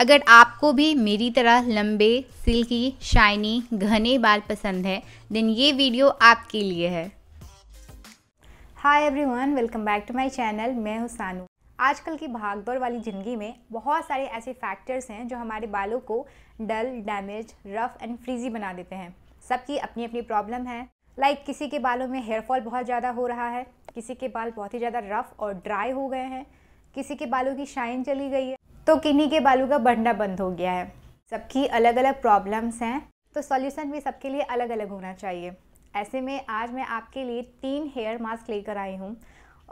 अगर आपको भी मेरी तरह लंबे सिल्की शाइनी घने बाल पसंद है देन ये वीडियो आपके लिए है hi everyone welcome back to my channel मैं हूँ सानू आजकल की भागदौड़ वाली ज़िंदगी में बहुत सारे ऐसे फैक्टर्स हैं जो हमारे बालों को dull damage rough and frizzy बना देते हैं सबकी अपनी अपनी प्रॉब्लम है लाइक like किसी के बालों में हेयर फॉल बहुत ज़्यादा हो रहा है किसी के बाल बहुत ही ज़्यादा रफ़ और ड्राई हो गए हैं किसी के बालों की शाइन चली गई है तो किन्हीं के बालों का बढ़ना बंद हो गया है सबकी अलग अलग प्रॉब्लम्स हैं तो सॉल्यूशन भी सबके लिए अलग अलग होना चाहिए ऐसे में आज मैं आपके लिए तीन हेयर मास्क लेकर आई हूँ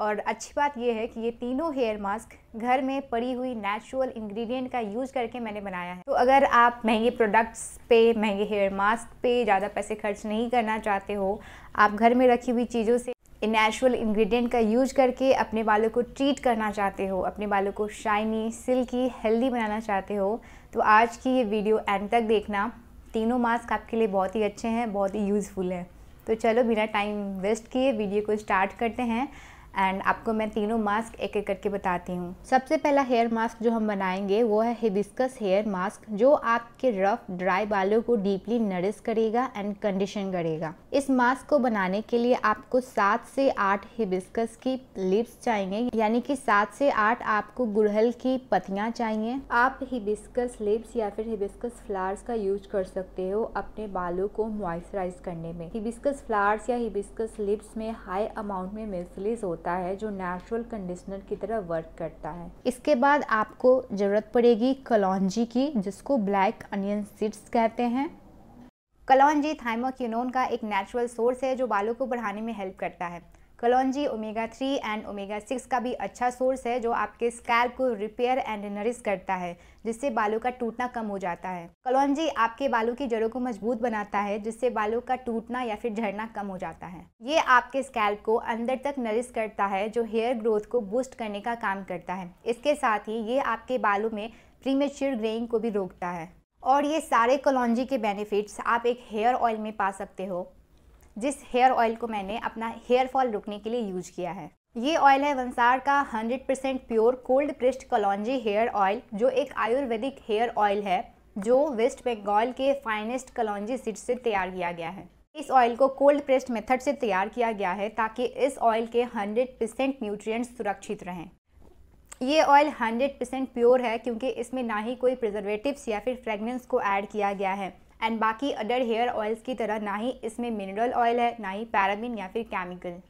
और अच्छी बात यह है कि ये तीनों हेयर मास्क घर में पड़ी हुई नेचुरल इंग्रेडिएंट का यूज़ करके मैंने बनाया है तो अगर आप महंगे प्रोडक्ट्स पे महंगे हेयर मास्क पे ज़्यादा पैसे खर्च नहीं करना चाहते हो आप घर में रखी हुई चीज़ों से इन नेचुरल इंग्रेडिएंट का यूज करके अपने बालों को ट्रीट करना चाहते हो अपने बालों को शाइनी सिल्की हेल्दी बनाना चाहते हो तो आज की ये वीडियो एंड तक देखना तीनों मास्क आपके लिए बहुत ही अच्छे हैं बहुत ही यूज़फुल हैं तो चलो बिना टाइम वेस्ट किए वीडियो को स्टार्ट करते हैं एंड आपको मैं तीनों मास्क एक एक करके बताती हूँ सबसे पहला हेयर मास्क जो हम बनाएंगे वो है हिबिस्कस हेयर मास्क जो आपके रफ ड्राई बालों को डीपली नरिश करेगा एंड कंडीशन करेगा इस मास्क को बनाने के लिए आपको सात से आठ हिबिस्कस की लिप्स चाहिए यानी कि सात से आठ आपको गुड़हल की पत्तियाँ चाहिए आप हिबिस्कस लिप्स या फिर हिबिस्कस फ्लावर्स का यूज कर सकते हो अपने बालों को मॉइस्चराइज करने में हिबिस्कस फ्लावर्स या हिबिस्कस लिप्स में हाई अमाउंट में मिसलिस होता होता है जो नेचुरल कंडीशनर की तरह वर्क करता है इसके बाद आपको ज़रूरत पड़ेगी कलौजी की जिसको ब्लैक अनियन सीड्स कहते हैं कलौजी थाइमोक्यूनोन का एक नेचुरल सोर्स है जो बालों को बढ़ाने में हेल्प करता है कलौजी omega three and omega six का भी अच्छा सोर्स है जो आपके स्कैल्प को रिपेयर एंड नरिश करता है जिससे बालों का टूटना कम हो जाता है कलौजी आपके बालों की जड़ों को मजबूत बनाता है जिससे बालों का टूटना या फिर झड़ना कम हो जाता है ये आपके स्कैल्प को अंदर तक नरिश करता है जो हेयर ग्रोथ को बूस्ट करने का काम करता है इसके साथ ही ये आपके बालों में प्रीमेच्योर ग्रेइंग को भी रोकता है और ये सारे कलौजी के बेनिफिट्स आप एक हेयर ऑयल में पा सकते हो जिस हेयर ऑयल को मैंने अपना हेयर फॉल रुकने के लिए यूज किया है ये ऑयल है वंसार का 100% प्योर कोल्ड प्रेस्ड कलौजी हेयर ऑयल जो एक आयुर्वेदिक हेयर ऑयल है जो वेस्ट बंगाल के फाइनेस्ट कलौजी सीड से तैयार किया गया है इस ऑयल को कोल्ड प्रेस्ड मेथड से तैयार किया गया है ताकि इस ऑयल के 100% न्यूट्रिय सुरक्षित रहें ये ऑयल 100% प्योर है क्योंकि इसमें ना ही कोई प्रिजर्वेटिव्स या फिर फ्रेगनेंस को ऐड किया गया है एंड बाकी अदर हेयर ऑयल्स की तरह ना ही इसमें मिनरल ऑयल है ना ही पैराबिन या फिर केमिकल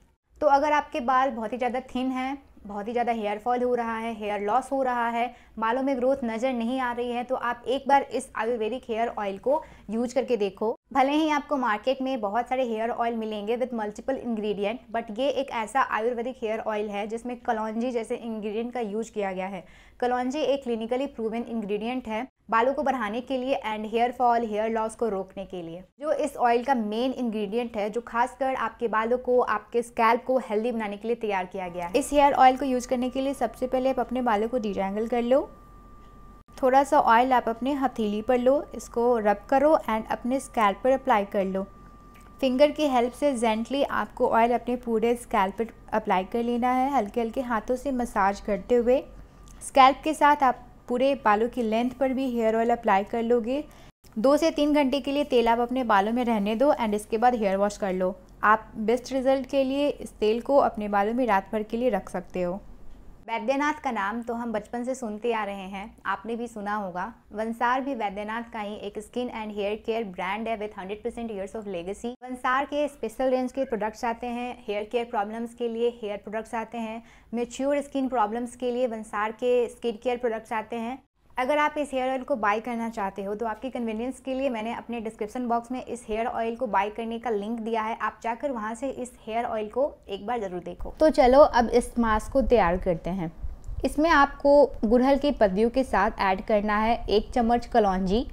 तो अगर आपके बाल बहुत ही ज़्यादा थिन हैं बहुत ही ज़्यादा हेयर फॉल हो रहा है हेयर लॉस हो रहा है बालों में ग्रोथ नज़र नहीं आ रही है तो आप एक बार इस आयुर्वेदिक हेयर ऑयल को यूज करके देखो भले ही आपको मार्केट में बहुत सारे हेयर ऑयल मिलेंगे विद मल्टीपल इंग्रेडिएंट बट ये एक ऐसा आयुर्वेदिक हेयर ऑयल है जिसमें कलौजी जैसे इंग्रेडिएंट का यूज किया गया है कलौजी एक क्लिनिकली प्रूवन इंग्रेडिएंट है बालों को बढ़ाने के लिए and hair fall hair loss को रोकने के लिए जो इस ऑयल का मेन इंग्रेडिएंट है जो खासकर आपके बालों को आपके स्कैल्प को हेल्दी बनाने के लिए तैयार किया गया है इस हेयर ऑयल को यूज करने के लिए सबसे पहले आप अपने बालों को डिजाइंगल कर लो थोड़ा सा ऑयल आप अपने हथेली पर लो इसको रब करो एंड अपने स्कैल्प पर अप्लाई कर लो फिंगर की हेल्प से जेंटली आपको ऑयल अपने पूरे स्कैल्प पर अप्लाई कर लेना है हल्के हल्के हाथों से मसाज करते हुए स्कैल्प के साथ आप पूरे बालों की लेंथ पर भी हेयर ऑयल अप्लाई कर लोगे दो से तीन घंटे के लिए तेल आप अपने बालों में रहने दो एंड इसके बाद हेयर वॉश कर लो आप बेस्ट रिजल्ट के लिए इस तेल को अपने बालों में रात भर के लिए रख सकते हो वैद्यनाथ का नाम तो हम बचपन से सुनते आ रहे हैं आपने भी सुना होगा वंसार भी वैद्यनाथ का ही एक skin and hair care brand है with 100% percent years of legacy Vansaar के स्पेशल रेंज के प्रोडक्ट्स आते हैं हेयर केयर प्रॉब्लम्स के लिए हेयर प्रोडक्ट्स आते हैं मेच्योर स्किन प्रॉब्लम्स के लिए वंसार के स्किन केयर प्रोडक्ट्स आते हैं अगर आप इस हेयर ऑयल को बाय करना चाहते हो तो आपकी कन्वीनियंस के लिए मैंने अपने डिस्क्रिप्शन बॉक्स में इस हेयर ऑयल को बाय करने का लिंक दिया है आप जाकर वहाँ से इस हेयर ऑयल को एक बार ज़रूर देखो तो चलो अब इस मास्क को तैयार करते हैं इसमें आपको गुड़हल की पत्तियों के साथ ऐड करना है एक चम्मच कलौजी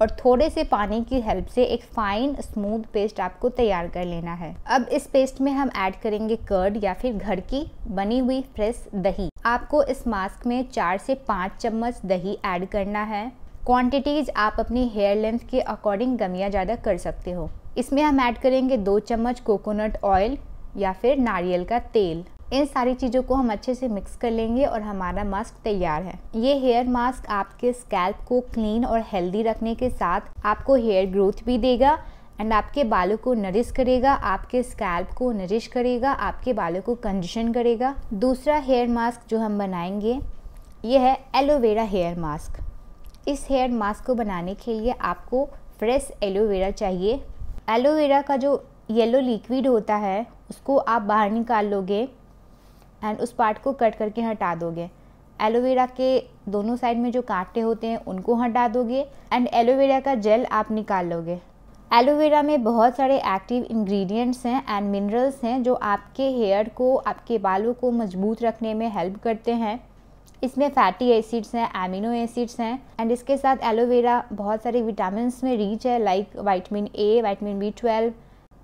और थोड़े से पानी की हेल्प से एक फाइन स्मूथ पेस्ट आपको तैयार कर लेना है अब इस पेस्ट में हम ऐड करेंगे कर्ड या फिर घर की बनी हुई फ्रेश दही आपको इस मास्क में चार से पाँच चम्मच दही ऐड करना है क्वांटिटीज आप अपनी हेयर लेंथ के अकॉर्डिंग गमिया ज़्यादा कर सकते हो इसमें हम ऐड करेंगे दो चम्मच कोकोनट ऑयल या फिर नारियल का तेल इन सारी चीज़ों को हम अच्छे से मिक्स कर लेंगे और हमारा मास्क तैयार है ये हेयर मास्क आपके स्कैल्प को क्लीन और हेल्दी रखने के साथ आपको हेयर ग्रोथ भी देगा एंड आपके बालों को नरिश करेगा आपके स्कैल्प को नरिश करेगा आपके बालों को कंडीशन करेगा दूसरा हेयर मास्क जो हम बनाएंगे ये है एलोवेरा हेयर मास्क इस हेयर मास्क को बनाने के लिए आपको फ्रेश एलोवेरा चाहिए एलोवेरा का जो येलो लिक्विड होता है उसको आप बाहर निकाल लोगे एंड उस पार्ट को कट करके हटा दोगे एलोवेरा के दोनों साइड में जो कांटे होते हैं उनको हटा दोगे एंड एलोवेरा का जेल आप निकाल लोगे एलोवेरा में बहुत सारे एक्टिव इंग्रेडिएंट्स हैं एंड मिनरल्स हैं जो आपके हेयर को आपके बालों को मजबूत रखने में हेल्प करते हैं इसमें फैटी एसिड्स हैं एमिनो एसिड्स हैं एंड इसके साथ एलोवेरा बहुत सारे विटामिन में रीच है like vitamin A vitamin B twelve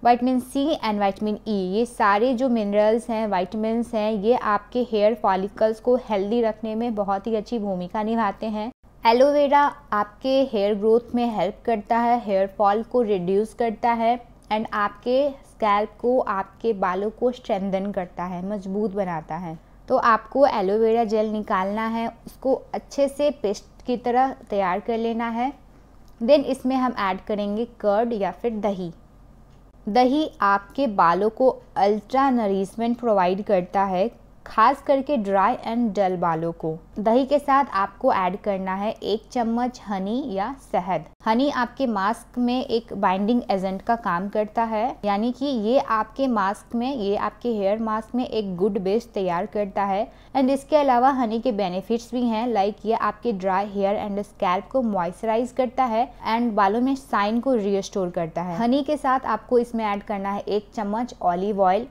vitamin C and vitamin E ये सारे जो मिनरल्स हैं वाइटमिन हैं ये आपके हेयर फॉलिकल्स को हेल्दी रखने में बहुत ही अच्छी भूमिका निभाते हैं एलोवेरा आपके हेयर ग्रोथ में हेल्प करता है हेयर फॉल को रिड्यूस करता है एंड आपके स्कैल्प को आपके बालों को स्ट्रेंदन करता है मजबूत बनाता है तो आपको एलोवेरा जेल निकालना है उसको अच्छे से पेस्ट की तरह तैयार कर लेना है देन इसमें हम ऐड करेंगे कर्ड या फिर दही दही आपके बालों को अल्ट्रा नरिशमेंट प्रोवाइड करता है खास करके ड्राई एंड डल बालों को दही के साथ आपको ऐड करना है एक चम्मच हनी या शहद हनी आपके मास्क में एक बाइंडिंग एजेंट का काम करता है यानी कि ये आपके मास्क में ये आपके हेयर मास्क में एक गुड बेस तैयार करता है एंड इसके अलावा हनी के बेनिफिट्स भी हैं लाइक ये आपके ड्राई हेयर एंड स्कैल्प को मॉइस्चराइज करता है एंड बालों में साइन को रिस्टोर करता है हनी के साथ आपको इसमें ऐड करना है एक चम्मच ऑलिव ऑयल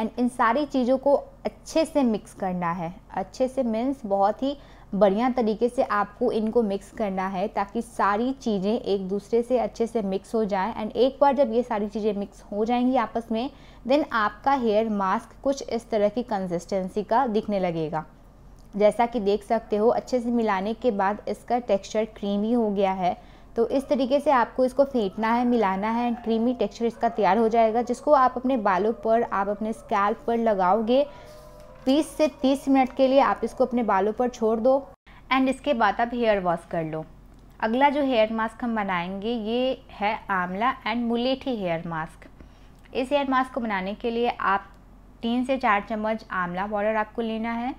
एंड इन सारी चीज़ों को अच्छे से मिक्स करना है अच्छे से मीन्स बहुत ही बढ़िया तरीके से आपको इनको मिक्स करना है ताकि सारी चीज़ें एक दूसरे से अच्छे से मिक्स हो जाए एंड एक बार जब ये सारी चीज़ें मिक्स हो जाएंगी आपस में देन आपका हेयर मास्क कुछ इस तरह की कंसिस्टेंसी का दिखने लगेगा जैसा कि देख सकते हो अच्छे से मिलाने के बाद इसका टेक्सचर क्रीमी हो गया है तो इस तरीके से आपको इसको फेंटना है मिलाना है एंड क्रीमी टेक्सचर इसका तैयार हो जाएगा जिसको आप अपने बालों पर आप अपने स्कैल्प पर लगाओगे 20 से 30 मिनट के लिए आप इसको अपने बालों पर छोड़ दो एंड इसके बाद आप हेयर वॉश कर लो अगला जो हेयर मास्क हम बनाएंगे ये है आंवला एंड मुलेठी हेयर मास्क इस हेयर मास्क को बनाने के लिए आप तीन से चार चम्मच आंवला पाउडर आपको लेना है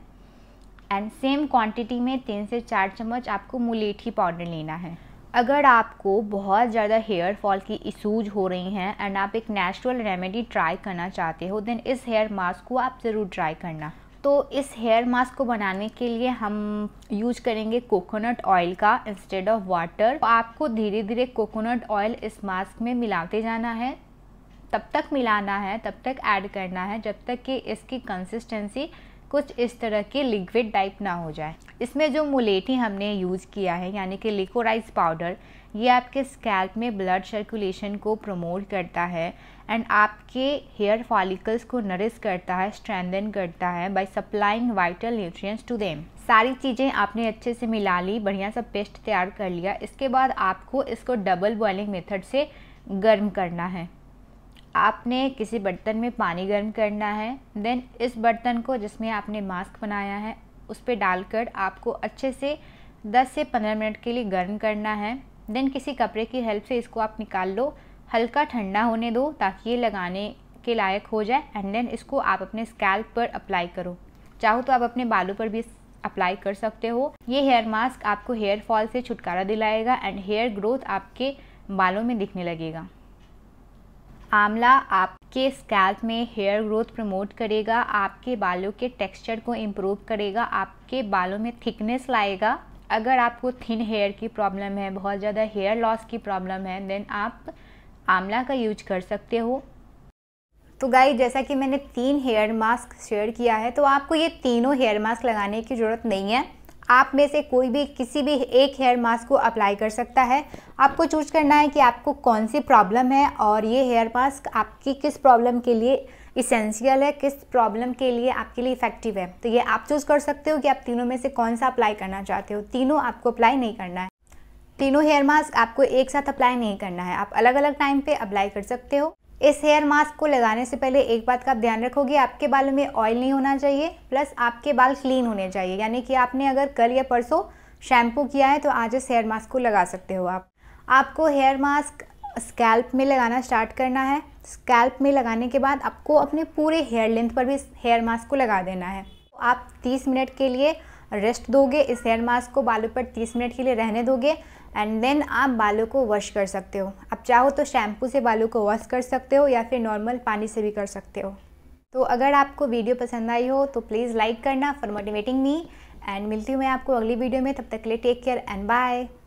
एंड सेम क्वांटिटी में तीन से चार चम्मच आपको मुलेठी पाउडर लेना है अगर आपको बहुत ज़्यादा हेयर फॉल की इशूज़ हो रही हैं एंड आप एक नेचुरल रेमेडी ट्राई करना चाहते हो देन इस हेयर मास्क को आप ज़रूर ट्राई करना तो इस हेयर मास्क को बनाने के लिए हम यूज करेंगे कोकोनट ऑयल का इंस्टेड ऑफ वाटर तो आपको धीरे धीरे कोकोनट ऑयल इस मास्क में मिलाते जाना है तब तक मिलाना है तब तक ऐड करना है जब तक कि इसकी कंसिस्टेंसी कुछ इस तरह के लिक्विड टाइप ना हो जाए इसमें जो मुलेठी हमने यूज़ किया है यानी कि लिकोराइज पाउडर ये आपके स्कैल्प में ब्लड सर्कुलेशन को प्रमोट करता है एंड आपके हेयर फॉलिकल्स को नरिश करता है स्ट्रेंदन करता है by supplying vital nutrients to them सारी चीज़ें आपने अच्छे से मिला ली बढ़िया सा पेस्ट तैयार कर लिया इसके बाद आपको इसको डबल बॉइलिंग मेथड से गर्म करना है आपने किसी बर्तन में पानी गर्म करना है देन इस बर्तन को जिसमें आपने मास्क बनाया है उस पर डालकर आपको अच्छे से 10 से 15 मिनट के लिए गर्म करना है देन किसी कपड़े की हेल्प से इसको आप निकाल लो हल्का ठंडा होने दो ताकि ये लगाने के लायक हो जाए एंड देन इसको आप अपने स्कैल्प पर अप्लाई करो चाहो तो आप अपने बालों पर भी अप्लाई कर सकते हो ये हेयर मास्क आपको हेयर फॉल से छुटकारा दिलाएगा एंड हेयर ग्रोथ आपके बालों में दिखने लगेगा आंवला आपके स्कैल्प में हेयर ग्रोथ प्रमोट करेगा आपके बालों के टेक्सचर को इम्प्रूव करेगा आपके बालों में थिकनेस लाएगा अगर आपको थिन हेयर की प्रॉब्लम है बहुत ज़्यादा हेयर लॉस की प्रॉब्लम है देन आप आंवला का यूज कर सकते हो तो गाय जैसा कि मैंने तीन हेयर मास्क शेयर किया है तो आपको ये तीनों हेयर मास्क लगाने की ज़रूरत नहीं है आप में से कोई भी किसी भी एक हेयर मास्क को अप्लाई कर सकता है आपको चूज करना है कि आपको कौन सी प्रॉब्लम है और ये हेयर मास्क आपकी किस प्रॉब्लम के लिए इसेंशियल है किस प्रॉब्लम के लिए आपके लिए इफेक्टिव है तो ये आप चूज़ कर सकते हो कि आप तीनों में से कौन सा अप्लाई करना चाहते हो तीनों आपको अप्लाई नहीं करना है तीनों हेयर मास्क आपको एक साथ अप्लाई नहीं करना है आप अलग अलग टाइम पे अप्लाई कर सकते हो इस हेयर मास्क को लगाने से पहले एक बात का आप ध्यान रखोगे आपके बालों में ऑयल नहीं होना चाहिए प्लस आपके बाल क्लीन होने चाहिए यानी कि आपने अगर कल या परसों शैम्पू किया है तो आज इस हेयर मास्क को लगा सकते हो आप आपको हेयर मास्क स्कैल्प में लगाना स्टार्ट करना है स्कैल्प में लगाने के बाद आपको अपने पूरे हेयर लेंथ पर भी हेयर मास्क को लगा देना है आप 30 मिनट के लिए रेस्ट दोगे इस हेयर मास्क को बालों पर 30 मिनट के लिए रहने दोगे एंड देन आप बालों को वॉश कर सकते हो चाहो तो शैम्पू से बालों को वॉश कर सकते हो या फिर नॉर्मल पानी से भी कर सकते हो तो अगर आपको वीडियो पसंद आई हो तो प्लीज़ लाइक करना फॉर मोटिवेटिंग मी एंड मिलती हूँ मैं आपको अगली वीडियो में तब तक के लिए टेक केयर एंड बाय